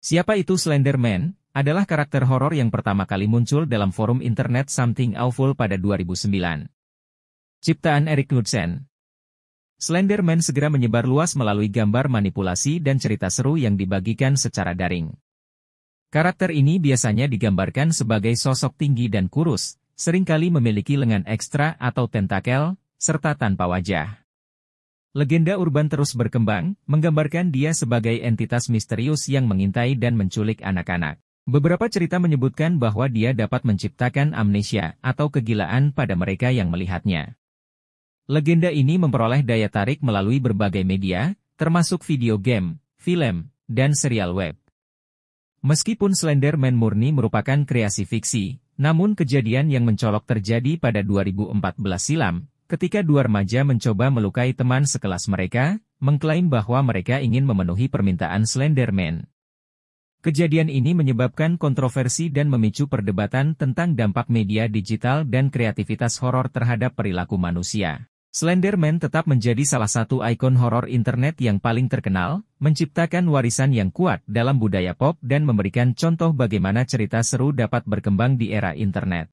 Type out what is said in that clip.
Siapa itu Slenderman? adalah karakter horor yang pertama kali muncul dalam forum internet Something Awful pada 2009. Ciptaan Eric Knudsen. Slenderman segera menyebar luas melalui gambar manipulasi dan cerita seru yang dibagikan secara daring. Karakter ini biasanya digambarkan sebagai sosok tinggi dan kurus, seringkali memiliki lengan ekstra atau tentakel, serta tanpa wajah. Legenda urban terus berkembang, menggambarkan dia sebagai entitas misterius yang mengintai dan menculik anak-anak. Beberapa cerita menyebutkan bahwa dia dapat menciptakan amnesia atau kegilaan pada mereka yang melihatnya. Legenda ini memperoleh daya tarik melalui berbagai media, termasuk video game, film, dan serial web. Meskipun Slenderman murni merupakan kreasi fiksi, namun kejadian yang mencolok terjadi pada 2014 silam, Ketika dua remaja mencoba melukai teman sekelas mereka, mengklaim bahwa mereka ingin memenuhi permintaan Slenderman. Kejadian ini menyebabkan kontroversi dan memicu perdebatan tentang dampak media digital dan kreativitas horor terhadap perilaku manusia. Slenderman tetap menjadi salah satu ikon horor internet yang paling terkenal, menciptakan warisan yang kuat dalam budaya pop dan memberikan contoh bagaimana cerita seru dapat berkembang di era internet.